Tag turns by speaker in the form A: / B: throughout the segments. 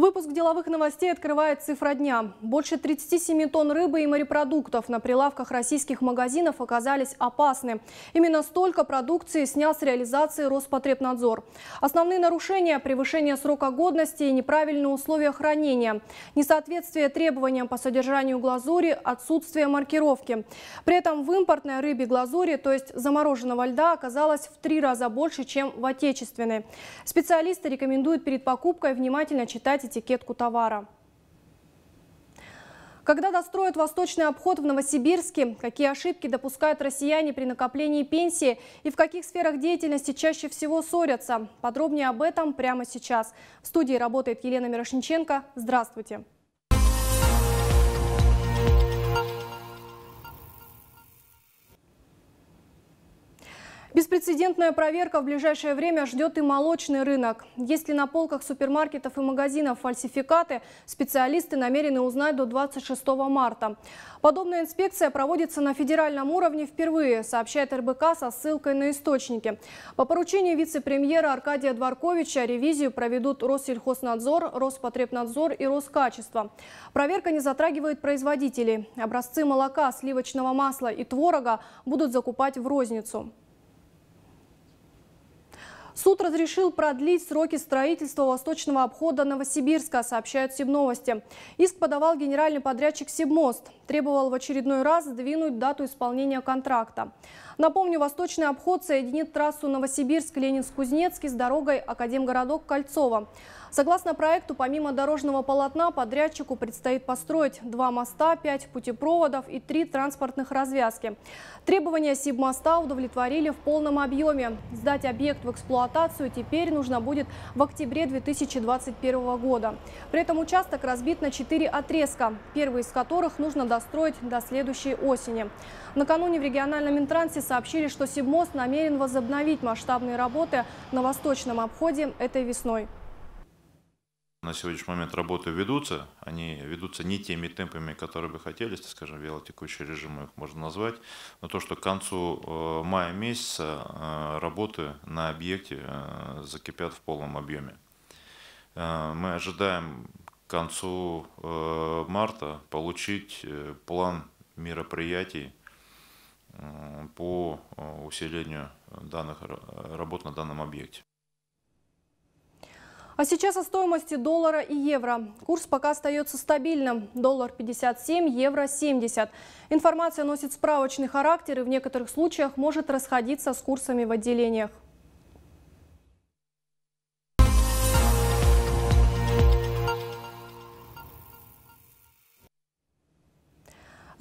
A: Выпуск деловых новостей открывает цифра дня. Больше 37 тонн рыбы и морепродуктов на прилавках российских магазинов оказались опасны. Именно столько продукции снял с реализации Роспотребнадзор. Основные нарушения – превышение срока годности и неправильные условия хранения, несоответствие требованиям по содержанию глазури, отсутствие маркировки. При этом в импортной рыбе глазури, то есть замороженного льда, оказалось в три раза больше, чем в отечественной. Специалисты рекомендуют перед покупкой внимательно читать этикетку товара. Когда достроят восточный обход в Новосибирске, какие ошибки допускают россияне при накоплении пенсии и в каких сферах деятельности чаще всего ссорятся? Подробнее об этом прямо сейчас. В студии работает Елена Мирошниченко. Здравствуйте. Беспрецедентная проверка в ближайшее время ждет и молочный рынок. Если на полках супермаркетов и магазинов фальсификаты, специалисты намерены узнать до 26 марта. Подобная инспекция проводится на федеральном уровне впервые, сообщает РБК со ссылкой на источники. По поручению вице-премьера Аркадия Дворковича ревизию проведут Россельхознадзор, Роспотребнадзор и Роскачество. Проверка не затрагивает производителей. Образцы молока, сливочного масла и творога будут закупать в розницу. Суд разрешил продлить сроки строительства восточного обхода Новосибирска, сообщают Сибновости. Иск подавал генеральный подрядчик Сибмост. Требовал в очередной раз сдвинуть дату исполнения контракта. Напомню, восточный обход соединит трассу Новосибирск-Ленинск-Кузнецкий с дорогой Академгородок-Кольцово. Согласно проекту, помимо дорожного полотна, подрядчику предстоит построить два моста, пять путепроводов и три транспортных развязки. Требования Сибмоста удовлетворили в полном объеме. Сдать объект в эксплуатацию теперь нужно будет в октябре 2021 года. При этом участок разбит на четыре отрезка, первый из которых нужно достроить до следующей осени. Накануне в региональном Минтрансе сообщили, что Сибмост намерен возобновить масштабные работы на восточном обходе этой весной на сегодняшний момент работы ведутся, они ведутся не теми темпами, которые бы хотели, скажем, текущий режим их можно назвать, но то, что к концу э, мая месяца э, работы на объекте э, закипят в полном объеме. Мы ожидаем к концу марта получить план мероприятий по усилению данных работ на данном объекте. А сейчас о стоимости доллара и евро. Курс пока остается стабильным. Доллар 57, евро 70. Информация носит справочный характер и в некоторых случаях может расходиться с курсами в отделениях.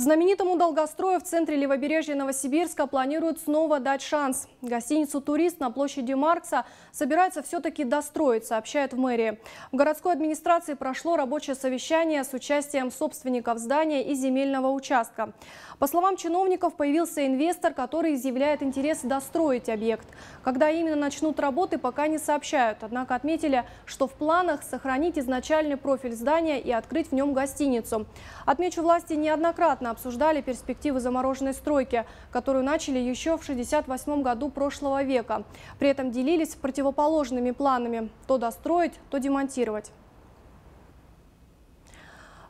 A: Знаменитому долгострою в центре левобережья Новосибирска планируют снова дать шанс. Гостиницу «Турист» на площади Маркса собирается все-таки достроить, сообщает в мэрии. В городской администрации прошло рабочее совещание с участием собственников здания и земельного участка. По словам чиновников, появился инвестор, который изъявляет интерес достроить объект. Когда именно начнут работы, пока не сообщают. Однако отметили, что в планах сохранить изначальный профиль здания и открыть в нем гостиницу. Отмечу, власти неоднократно обсуждали перспективы замороженной стройки, которую начали еще в 68 году прошлого века. При этом делились противоположными планами – то достроить, то демонтировать.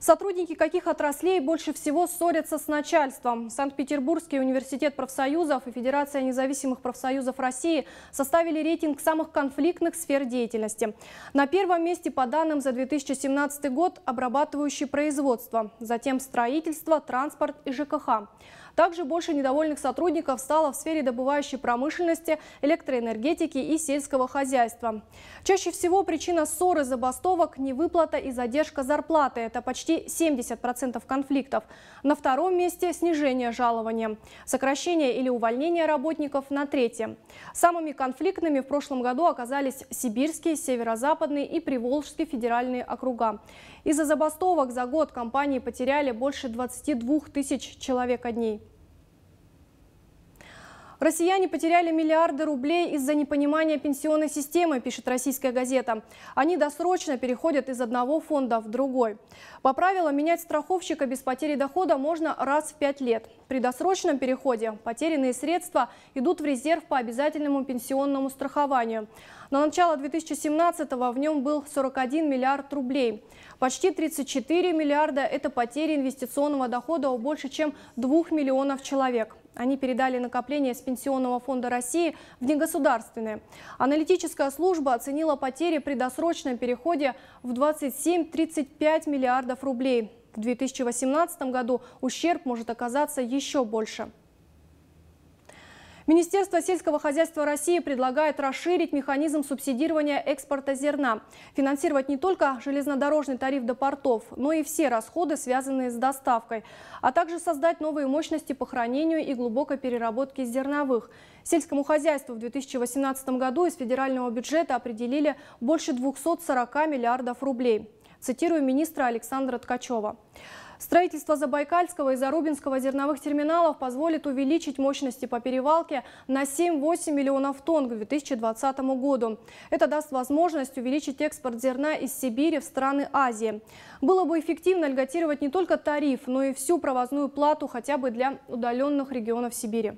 A: Сотрудники каких отраслей больше всего ссорятся с начальством? Санкт-Петербургский университет профсоюзов и Федерация независимых профсоюзов России составили рейтинг самых конфликтных сфер деятельности. На первом месте по данным за 2017 год обрабатывающие производство, затем строительство, транспорт и ЖКХ. Также больше недовольных сотрудников стало в сфере добывающей промышленности, электроэнергетики и сельского хозяйства. Чаще всего причина ссоры забастовок – невыплата и задержка зарплаты. Это почти 70% конфликтов. На втором месте – снижение жалования, сокращение или увольнение работников на третьем. Самыми конфликтными в прошлом году оказались Сибирский, Северо-Западный и Приволжский федеральные округа. Из-за забастовок за год компании потеряли больше 22 тысяч человек дней. Россияне потеряли миллиарды рублей из-за непонимания пенсионной системы, пишет российская газета. Они досрочно переходят из одного фонда в другой. По правилам, менять страховщика без потери дохода можно раз в пять лет. При досрочном переходе потерянные средства идут в резерв по обязательному пенсионному страхованию. На начало 2017-го в нем был 41 миллиард рублей. Почти 34 миллиарда – это потери инвестиционного дохода у больше чем 2 миллионов человек. Они передали накопления с Пенсионного фонда России в негосударственные. Аналитическая служба оценила потери при досрочном переходе в 27-35 миллиардов рублей. В 2018 году ущерб может оказаться еще больше. Министерство сельского хозяйства России предлагает расширить механизм субсидирования экспорта зерна, финансировать не только железнодорожный тариф до портов, но и все расходы, связанные с доставкой, а также создать новые мощности по хранению и глубокой переработке зерновых. Сельскому хозяйству в 2018 году из федерального бюджета определили больше 240 миллиардов рублей. Цитирую министра Александра Ткачева. Строительство Забайкальского и Зарубинского зерновых терминалов позволит увеличить мощности по перевалке на 7-8 миллионов тонн к 2020 году. Это даст возможность увеличить экспорт зерна из Сибири в страны Азии. Было бы эффективно льготировать не только тариф, но и всю провозную плату хотя бы для удаленных регионов Сибири.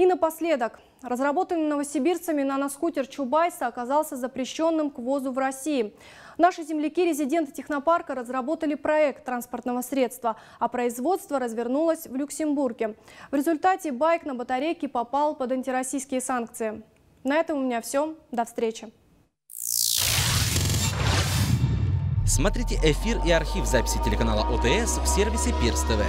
A: И напоследок. Разработанный новосибирцами наноскутер Чубайса оказался запрещенным к ввозу в России. Наши земляки, резиденты технопарка, разработали проект транспортного средства, а производство развернулось в Люксембурге. В результате байк на батарейке попал под антироссийские санкции. На этом у меня все. До встречи. Смотрите эфир и архив записи телеканала ОТС в сервисе Пирс ТВ.